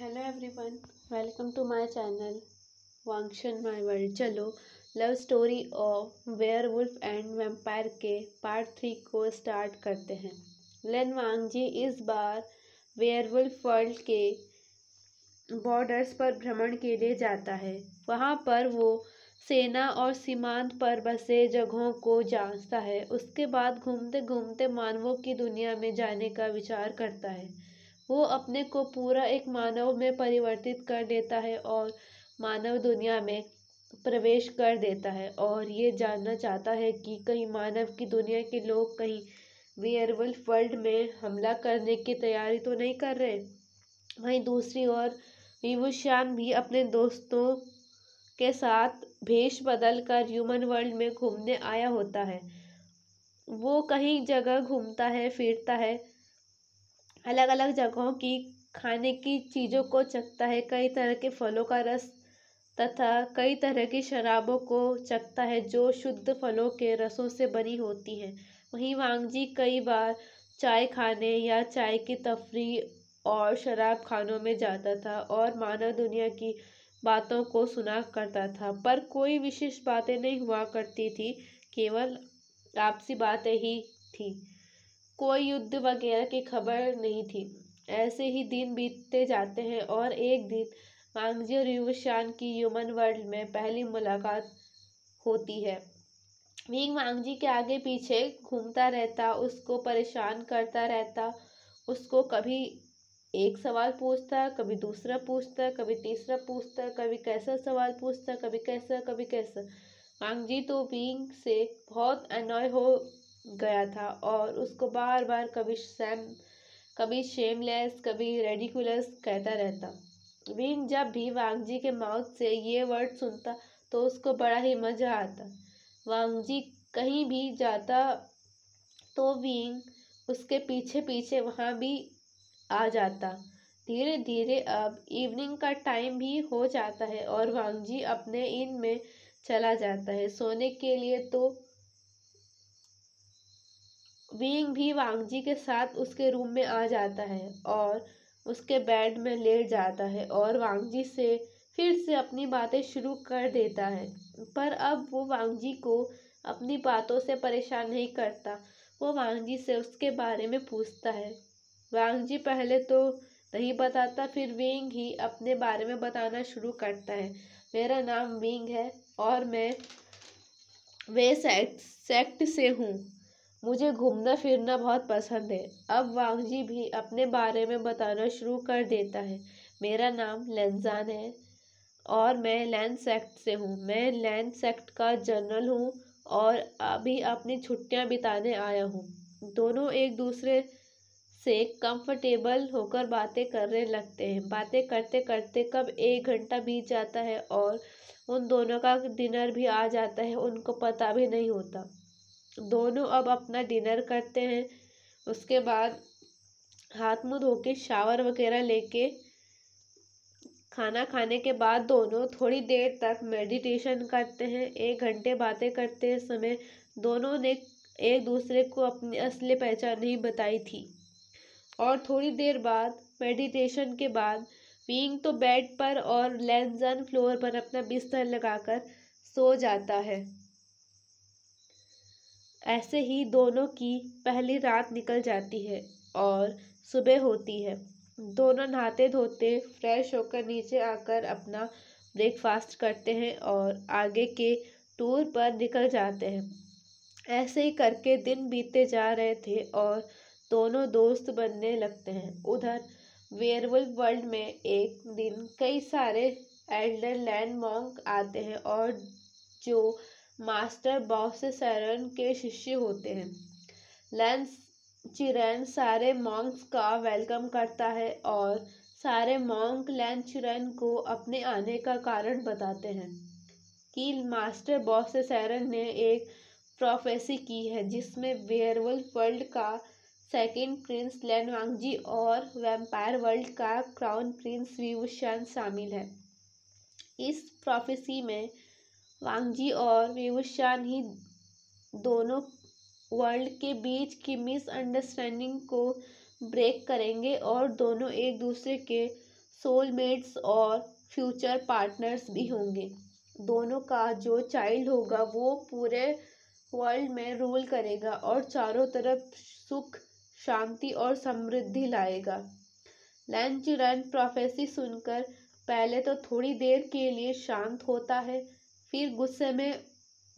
hello everyone welcome to my channel Wangshan my world चलो love story of werewolf and vampire के part three को start करते हैं Lan Wangji इस बार werewolf world के borders पर भ्रमण के लिए जाता है वहाँ पर वो सेना और सीमांत पर बसे जगहों को जांचता है उसके बाद घूमते घूमते मानवों की दुनिया में जाने का विचार करता है वो अपने को पूरा एक मानव में परिवर्तित कर देता है और मानव दुनिया में प्रवेश कर देता है और ये जानना चाहता है कि कहीं मानव की दुनिया के लोग कहीं वियरवल वर्ल्ड में हमला करने की तैयारी तो नहीं कर रहे वहीं दूसरी ओर विभूषण भी अपने दोस्तों के साथ भेष बदल कर ह्यूमन वर्ल्ड में घूमने आया होता है वो कहीं जगह घूमता है फिरता है अलग अलग जगहों की खाने की चीज़ों को चखता है कई तरह के फलों का रस तथा कई तरह की शराबों को चखता है जो शुद्ध फलों के रसों से बनी होती हैं वहीं वांगजी कई बार चाय खाने या चाय की तफरी और शराब खानों में जाता था और मानव दुनिया की बातों को सुना करता था पर कोई विशेष बातें नहीं हुआ करती थी केवल आपसी बातें ही थी कोई युद्ध वगैरह की खबर नहीं थी ऐसे ही दिन बीतते जाते हैं और एक दिन वांगजी और युवशान की ह्यूमन वर्ल्ड में पहली मुलाकात होती है वींग वांगजी के आगे पीछे घूमता रहता उसको परेशान करता रहता उसको कभी एक सवाल पूछता कभी दूसरा पूछता कभी तीसरा पूछता कभी कैसा सवाल पूछता कभी कैसा कभी कैसा वांगजी तो वींग से बहुत अनॉय हो गया था और उसको बार बार कभी सैम कभी शेमलेस कभी रेडिकुलस कहता रहता विंग जब भी वांगजी के माउथ से ये वर्ड सुनता तो उसको बड़ा ही मज़ा आता वांगजी कहीं भी जाता तो विंग उसके पीछे पीछे वहाँ भी आ जाता धीरे धीरे अब इवनिंग का टाइम भी हो जाता है और वांगजी अपने इन में चला जाता है सोने के लिए तो वींग भी वांगजी के साथ उसके रूम में आ जाता है और उसके बेड में लेट जाता है और वांगजी से फिर से अपनी बातें शुरू कर देता है पर अब वो वांगजी को अपनी बातों से परेशान नहीं करता वो वांगजी से उसके बारे में पूछता है वांगजी पहले तो नहीं बताता फिर विंग ही अपने बारे में बताना शुरू करता है मेरा नाम विंग है और मैं वे सेक्ट सेक्ट से हूँ मुझे घूमना फिरना बहुत पसंद है अब जी भी अपने बारे में बताना शुरू कर देता है मेरा नाम लेंजान है और मैं लैंड सेक्ट से हूँ मैं लैंड सेक्ट का जनरल हूँ और अभी अपनी छुट्टियाँ बिताने आया हूँ दोनों एक दूसरे से कंफर्टेबल होकर बातें करने लगते हैं बातें करते करते कब एक घंटा बीत जाता है और उन दोनों का डिनर भी आ जाता है उनको पता भी नहीं होता दोनों अब अपना डिनर करते हैं उसके बाद हाथ मुँह धो के शावर वगैरह लेके खाना खाने के बाद दोनों थोड़ी देर तक मेडिटेशन करते हैं एक घंटे बातें करते समय दोनों ने एक दूसरे को अपनी असली पहचान नहीं बताई थी और थोड़ी देर बाद मेडिटेशन के बाद विंग तो बेड पर और लेंजन फ्लोर पर अपना बिस्तर लगाकर सो जाता है ऐसे ही दोनों की पहली रात निकल जाती है और सुबह होती है दोनों नहाते धोते फ्रेश होकर नीचे आकर अपना ब्रेकफास्ट करते हैं और आगे के टूर पर निकल जाते हैं ऐसे ही करके दिन बीते जा रहे थे और दोनों दोस्त बनने लगते हैं उधर वेयरवुल वर्ल्ड में एक दिन कई सारे एल्डर लैंड मॉन्क आते हैं और जो मास्टर बॉस सैरन के शिष्य होते हैं लेंस चिरेन सारे मॉन्क्स का वेलकम करता है और सारे मॉन्क लैन चिरेन को अपने आने का कारण बताते हैं कि मास्टर बॉस सैरन ने एक प्रोफेसी की है जिसमें वेयरवल वर्ल्ड का सेकंड प्रिंस लैन वांगजी और वैम्पायर वर्ल्ड का क्राउन प्रिंस वीवुशन शामिल है इस प्रोफेसी में वांगजी और वेवुशान ही दोनों वर्ल्ड के बीच की मिसअंडरस्टैंडिंग को ब्रेक करेंगे और दोनों एक दूसरे के सोलमेट्स और फ्यूचर पार्टनर्स भी होंगे दोनों का जो चाइल्ड होगा वो पूरे वर्ल्ड में रूल करेगा और चारों तरफ सुख शांति और समृद्धि लाएगा लैंचरन प्रोफेसी सुनकर पहले तो थोड़ी देर के लिए शांत होता है फिर गुस्से में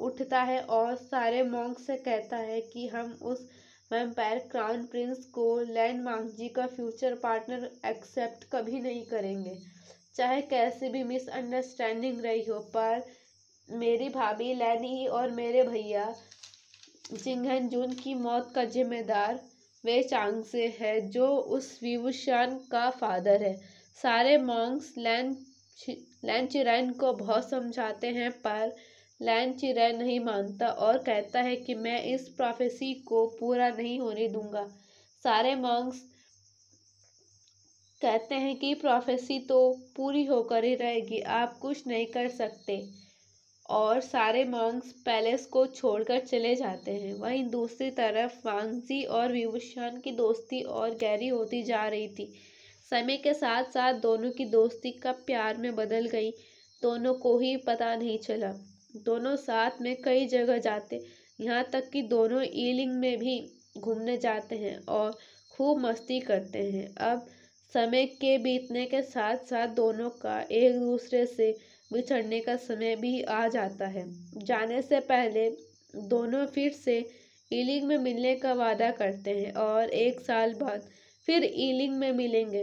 उठता है और सारे मॉन्क से कहता है कि हम उस वैम्पायर क्राउन प्रिंस को लैंड जी का फ्यूचर पार्टनर एक्सेप्ट कभी नहीं करेंगे चाहे कैसे भी मिसअंडरस्टैंडिंग रही हो पर मेरी भाभी लैनी और मेरे भैया जिंगहन जून की मौत का जिम्मेदार वे चांग से है जो उस विभूषण का फादर है सारे मॉन्क्स लैंड लैन चिरान को बहुत समझाते हैं पर लैन चिरान नहीं मानता और कहता है कि मैं इस प्रोफेसी को पूरा नहीं होने दूंगा सारे मॉन्ग्स कहते हैं कि प्रोफेसी तो पूरी होकर ही रहेगी आप कुछ नहीं कर सकते और सारे मॉन्ग्स पैलेस को छोड़कर चले जाते हैं वहीं दूसरी तरफ वांगजी और विभूषण की दोस्ती और गहरी होती जा रही थी समय के साथ साथ दोनों की दोस्ती कब प्यार में बदल गई दोनों को ही पता नहीं चला दोनों साथ में कई जगह जाते यहाँ तक कि दोनों ईलिंग में भी घूमने जाते हैं और खूब मस्ती करते हैं अब समय के बीतने के साथ साथ दोनों का एक दूसरे से बिछड़ने का समय भी आ जाता है जाने से पहले दोनों फिर से ईलिंग में मिलने का वादा करते हैं और एक साल बाद फिर ईलिंग में मिलेंगे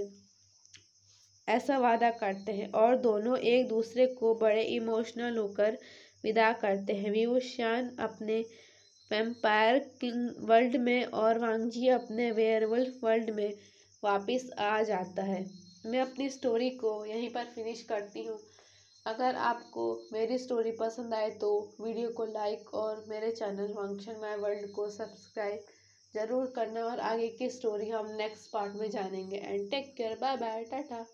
ऐसा वादा करते हैं और दोनों एक दूसरे को बड़े इमोशनल होकर विदा करते हैं विवुशान अपने वेम्पायर किंग वर्ल्ड में और वांगजी अपने वेयरवुल्फ वर्ल्ड में वापस आ जाता है मैं अपनी स्टोरी को यहीं पर फिनिश करती हूँ अगर आपको मेरी स्टोरी पसंद आए तो वीडियो को लाइक और मेरे चैनल फंक्शन माई वर्ल्ड को सब्सक्राइब ज़रूर करना और आगे की स्टोरी हम नेक्स्ट पार्ट में जानेंगे and take care bye bye Tata